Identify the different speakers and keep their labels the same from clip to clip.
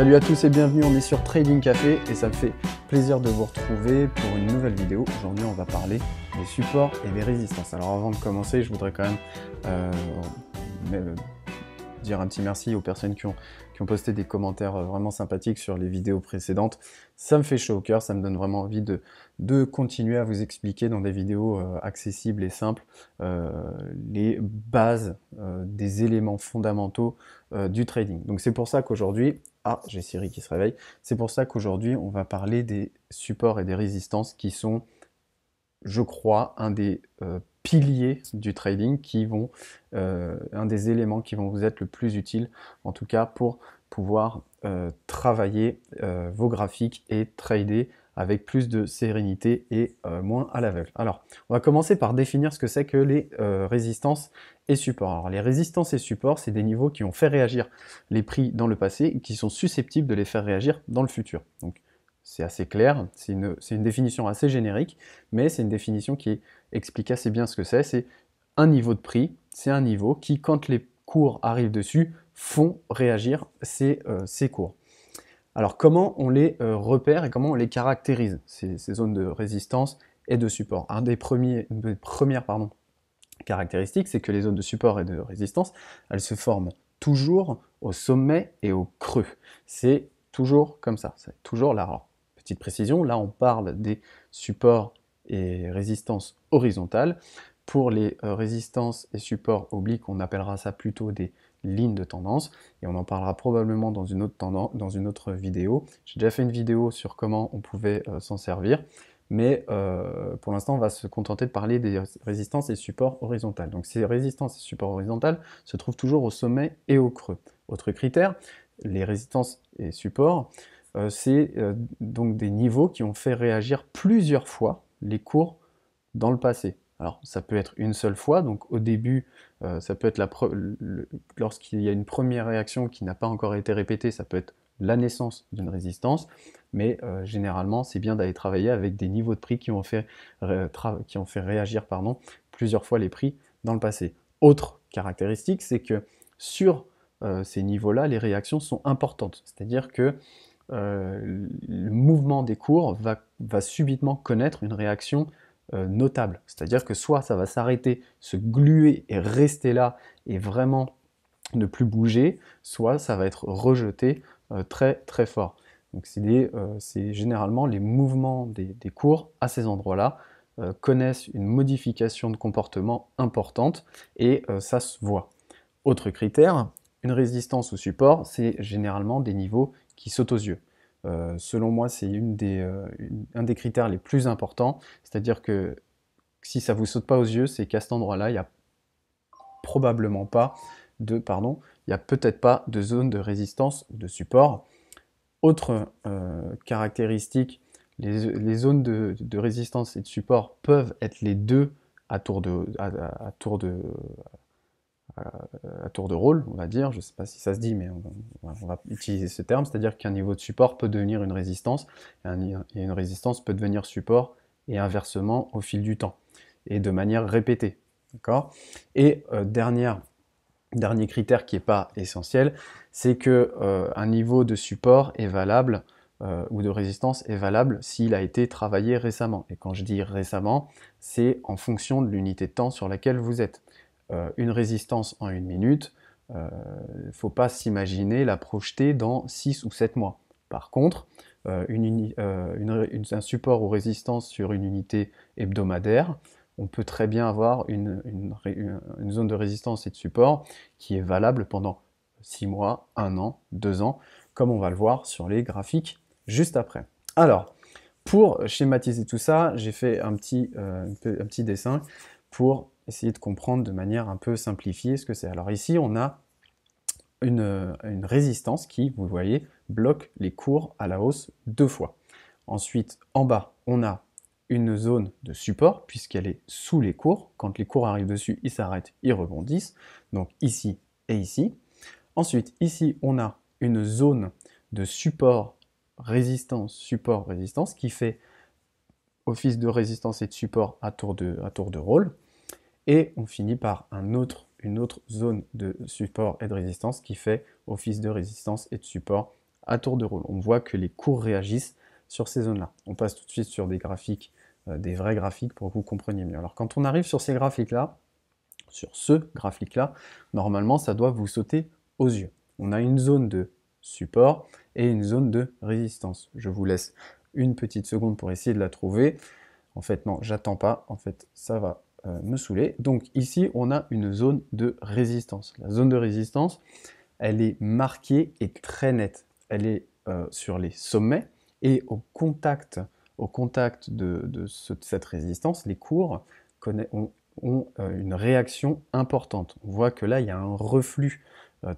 Speaker 1: Salut à tous et bienvenue, on est sur Trading Café et ça me fait plaisir de vous retrouver pour une nouvelle vidéo. Aujourd'hui on va parler des supports et des résistances. Alors avant de commencer, je voudrais quand même euh, euh, dire un petit merci aux personnes qui ont, posté des commentaires euh, vraiment sympathiques sur les vidéos précédentes. Ça me fait chaud au cœur, ça me donne vraiment envie de, de continuer à vous expliquer dans des vidéos accessibles et simples les bases des éléments fondamentaux du trading. Donc c'est pour ça qu'aujourd'hui, ah, j'ai Siri qui se réveille. C'est pour ça qu'aujourd'hui, on va parler des supports et des résistances qui sont, je crois, un des euh, piliers du trading, qui vont, euh, un des éléments qui vont vous être le plus utile, en tout cas pour pouvoir euh, travailler vos graphiques et trader avec plus de sérénité et euh, moins à l'aveugle. Alors, on va commencer par définir ce que c'est que les euh, résistances et supports. Alors, les résistances et supports, c'est des niveaux qui ont fait réagir les prix dans le passé et qui sont susceptibles de les faire réagir dans le futur. Donc, c'est assez clair, c'est une, définition assez générique, mais c'est une définition qui explique assez bien ce que c'est. C'est un niveau de prix, c'est un niveau qui, quand les cours arrivent dessus, font réagir ces euh, cours. Alors comment on les euh, repère et comment on les caractérise, ces, zones de résistance et de support Un des premiers, Une des premières pardon, caractéristiques, c'est que les zones de support et de résistance, elles se forment toujours au sommet et au creux. C'est toujours comme ça, c'est toujours là. petite précision, là on parle des supports et résistances horizontales. Pour les euh, résistances et supports obliques, on appellera ça plutôt des ligne de tendance, et on en parlera probablement dans une autre, dans une autre vidéo. J'ai déjà fait une vidéo sur comment on pouvait euh, s'en servir, mais euh, pour l'instant, on va se contenter de parler des résistances et supports horizontales. Donc ces résistances et supports horizontales se trouvent toujours au sommet et au creux. Autre critère, les résistances et supports, euh, c'est donc des niveaux qui ont fait réagir plusieurs fois les cours dans le passé. Alors ça peut être une seule fois, donc au début, euh, ça peut être lorsqu'il y a une première réaction qui n'a pas encore été répétée, ça peut être la naissance d'une résistance, mais euh, généralement c'est bien d'aller travailler avec des niveaux de prix qui ont fait, réagir pardon, plusieurs fois les prix dans le passé. Autre caractéristique, c'est que sur euh, ces niveaux-là, les réactions sont importantes, c'est-à-dire que le mouvement des cours va, va subitement connaître une réaction euh, notable. C'est-à-dire que soit ça va s'arrêter, se gluer et rester là et vraiment ne plus bouger, soit ça va être rejeté euh, très très fort. Donc euh, c'est généralement les mouvements des, des cours à ces endroits-là connaissent une modification de comportement importante et ça se voit. Autre critère, une résistance au support, c'est généralement des niveaux qui sautent aux yeux. Euh, selon moi, c'est euh, une un des critères les plus importants. C'est-à-dire que si ça vous saute pas aux yeux, c'est qu'à cet endroit-là, il n'y a probablement pas de, pardon, il n'y a peut-être pas de zone de résistance ou de support. Autre euh, caractéristique, les, zones de, résistance et de support peuvent être les deux à tour de, euh, à tour de rôle, on va dire, je ne sais pas si ça se dit, mais on, va utiliser ce terme, c'est-à-dire qu'un niveau de support peut devenir une résistance, et, une résistance peut devenir support, et inversement au fil du temps, et de manière répétée. D'accord Et euh, dernier critère qui n'est pas essentiel, c'est que euh, un niveau de support est valable ou de résistance est valable s'il a été travaillé récemment. Et quand je dis récemment, c'est en fonction de l'unité de temps sur laquelle vous êtes. Euh, une résistance en une minute, il euh, ne faut pas s'imaginer la projeter dans 6 ou 7 mois. Par contre, euh, un support ou résistance sur une unité hebdomadaire, on peut très bien avoir une, zone de résistance et de support qui est valable pendant 6 mois, 1 an, 2 ans, comme on va le voir sur les graphiques juste après. Alors, pour schématiser tout ça, j'ai fait un petit dessin pour essayer de comprendre de manière un peu simplifiée ce que c'est. Alors ici, on a une, résistance qui, vous voyez, bloque les cours à la hausse deux fois. Ensuite, en bas, on a une zone de support puisqu'elle est sous les cours. Quand les cours arrivent dessus, ils s'arrêtent, ils rebondissent. Donc ici et ici. Ensuite, ici, on a une zone de support, résistance, support, résistance qui fait office de résistance et de support à tour de rôle. Et on finit par une autre zone de support et de résistance qui fait office de résistance et de support à tour de rôle. On voit que les cours réagissent sur ces zones-là. On passe tout de suite sur des graphiques, euh, des vrais graphiques pour que vous compreniez mieux. Alors quand on arrive sur ces graphiques-là, sur ce graphique-là, normalement ça doit vous sauter aux yeux. On a une zone de support et une zone de résistance. Je vous laisse une petite seconde pour essayer de la trouver. En fait, non, j'attends pas. En fait, ça va euh, me saouler. Donc ici, on a une zone de résistance. La zone de résistance, elle est marquée et très nette. Elle est euh, sur les sommets et au contact, au contact de, cette résistance, les cours ont, euh, une réaction importante. On voit que là, il y a un reflux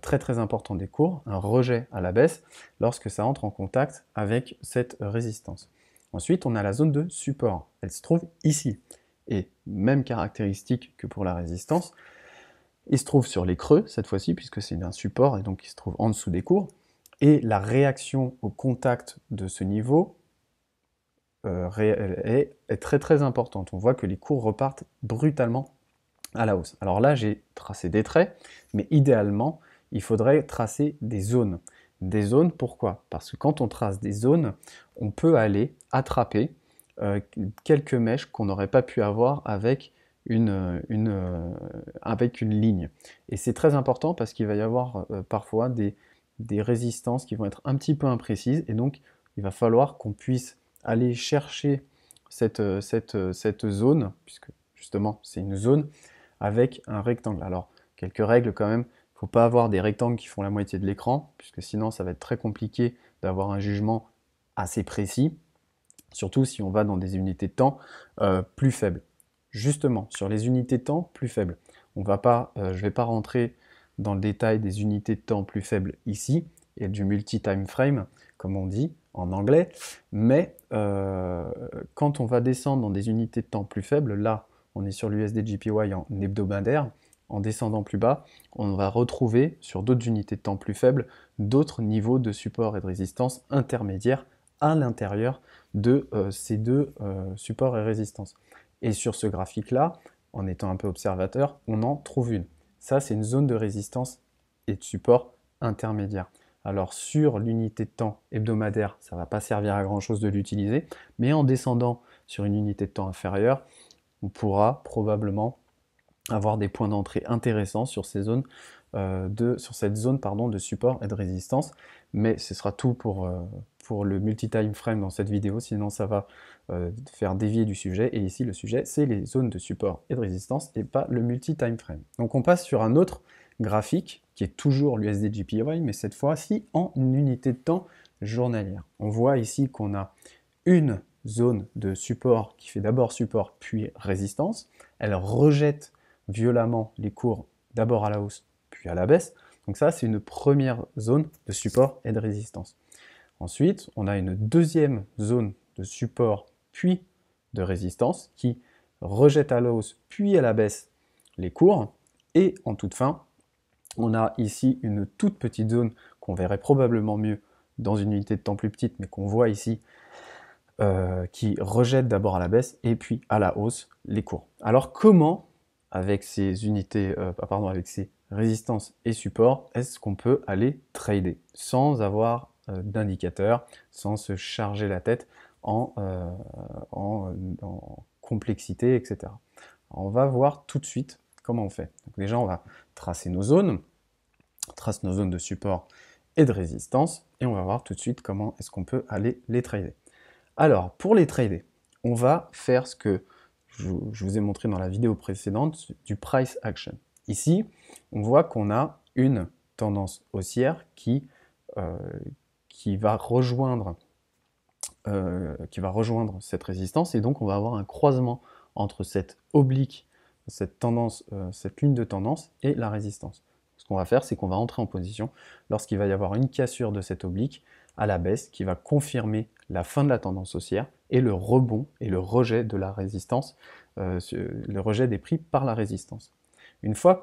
Speaker 1: très très important des cours, un rejet à la baisse lorsque ça entre en contact avec cette résistance. Ensuite, on a la zone de support. Elle se trouve ici et même caractéristique que pour la résistance. Il se trouve sur les creux cette fois-ci, puisque c'est un support et donc il se trouve en dessous des cours. Et la réaction au contact de ce niveau euh, est très très importante. On voit que les cours repartent brutalement à la hausse. Alors là, j'ai tracé des traits, mais idéalement, il faudrait tracer des zones. Des zones, pourquoi Parce que quand on trace des zones, on peut aller attraper euh, quelques mèches qu'on n'aurait pas pu avoir avec une, euh, euh, avec une ligne. Et c'est très important parce qu'il va y avoir parfois des, résistances qui vont être un petit peu imprécises et donc il va falloir qu'on puisse aller chercher cette, cette zone, puisque justement c'est une zone, avec un rectangle. Alors quelques règles quand même, il ne faut pas avoir des rectangles qui font la moitié de l'écran, puisque sinon ça va être très compliqué d'avoir un jugement assez précis. Surtout si on va dans des unités de temps euh, plus faibles. Justement, sur les unités de temps plus faibles, on va pas, euh, je ne vais pas rentrer dans le détail des unités de temps plus faibles ici, et du multi-time frame, comme on dit en anglais, mais euh, quand on va descendre dans des unités de temps plus faibles, là, on est sur l'USD GPY en hebdomadaire, en descendant plus bas, on va retrouver sur d'autres unités de temps plus faibles d'autres niveaux de support et de résistance intermédiaires à l'intérieur de euh, ces deux euh, supports et résistances. Et sur ce graphique-là, en étant un peu observateur, on en trouve une. Ça, c'est une zone de résistance et de support intermédiaire. Alors sur l'unité de temps hebdomadaire, ça ne va pas servir à grand-chose de l'utiliser, mais en descendant sur une unité de temps inférieure, on pourra probablement avoir des points d'entrée intéressants sur ces zones euh, de, sur cette zone pardon, de support et de résistance mais ce sera tout euh, pour, le multi-time frame dans cette vidéo, sinon ça va euh, faire dévier du sujet, et ici le sujet c'est les zones de support et de résistance, et pas le multi-time frame. Donc on passe sur un autre graphique, qui est toujours l'USD GPY, mais cette fois-ci en unité de temps journalière. On voit ici qu'on a une zone de support qui fait d'abord support puis résistance, elle rejette violemment les cours d'abord à la hausse puis à la baisse, donc ça, c'est une première zone de support et de résistance. Ensuite, on a une deuxième zone de support puis de résistance qui rejette à la hausse puis à la baisse les cours. Et en toute fin, on a ici une toute petite zone qu'on verrait probablement mieux dans une unité de temps plus petite, mais qu'on voit ici, euh, qui rejette d'abord à la baisse et puis à la hausse les cours. Alors comment, avec ces unités, euh, ah, pardon, avec ces résistance et support, est-ce qu'on peut aller trader sans avoir euh, d'indicateur, sans se charger la tête en, euh, euh, complexité, etc. on va voir tout de suite comment on fait. déjà, on va tracer nos zones, tracer nos zones de support et de résistance, et on va voir tout de suite comment est-ce qu'on peut aller les trader. Alors, pour les trader, on va faire ce que je vous ai montré dans la vidéo précédente, du price action. Ici, on voit qu'on a une tendance haussière qui, euh, va rejoindre, euh, qui va rejoindre cette résistance et donc on va avoir un croisement entre cette oblique, cette tendance, euh, cette ligne de tendance et la résistance. Ce qu'on va faire, c'est qu'on va entrer en position lorsqu'il va y avoir une cassure de cette oblique à la baisse qui va confirmer la fin de la tendance haussière et le rebond et le rejet de la résistance, le rejet des prix par la résistance. Une fois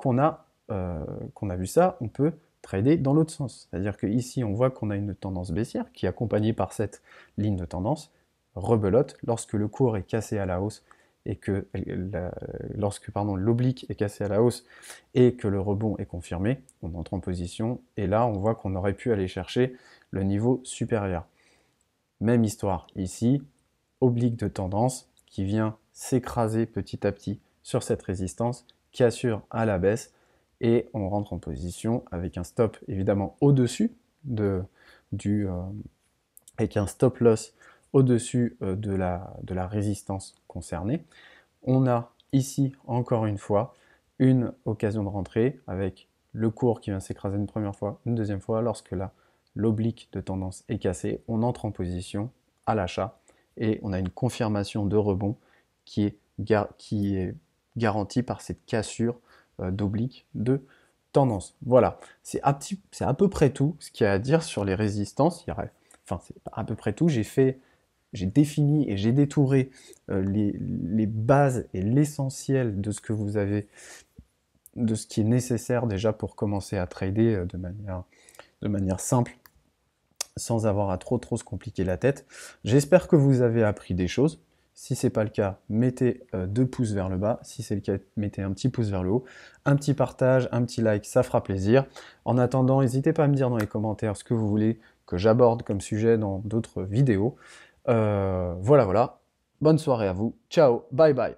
Speaker 1: euh, qu'on a, vu ça, on peut trader dans l'autre sens. C'est-à-dire qu'ici, on voit qu'on a une tendance baissière qui, accompagnée par cette ligne de tendance, rebelote lorsque le cours est cassé à la hausse et que lorsque l'oblique est cassé à la hausse et que le rebond est confirmé, on entre en position et là on voit qu'on aurait pu aller chercher le niveau supérieur. Même histoire ici, oblique de tendance qui vient s'écraser petit à petit sur cette résistance qui assure à la baisse et on rentre en position avec un stop évidemment au-dessus de, du, euh, avec un stop loss au-dessus euh, de, la, de la résistance concernée. On a ici encore une fois une occasion de rentrer avec le cours qui vient s'écraser une première fois, une deuxième fois, lorsque là l'oblique de tendance est cassée, on entre en position à l'achat et on a une confirmation de rebond qui est, qui est garantie par cette cassure euh, d'oblique de tendance. Voilà, c'est à, à, peu près tout ce qu'il y a à dire sur les résistances. enfin, c'est à peu près tout. J'ai fait, j'ai défini et j'ai détouré euh, les, bases et l'essentiel de ce que vous avez, de ce qui est nécessaire déjà pour commencer à trader euh, de manière, de manière simple sans avoir à trop trop se compliquer la tête. J'espère que vous avez appris des choses. Si n'est pas le cas, mettez euh, deux pouces vers le bas. Si c'est le cas, mettez un petit pouce vers le haut. Un petit partage, un petit like, ça fera plaisir. En attendant, n'hésitez pas à me dire dans les commentaires ce que vous voulez que j'aborde comme sujet dans d'autres vidéos. Euh, voilà, voilà. Bonne soirée à vous. Ciao, bye bye.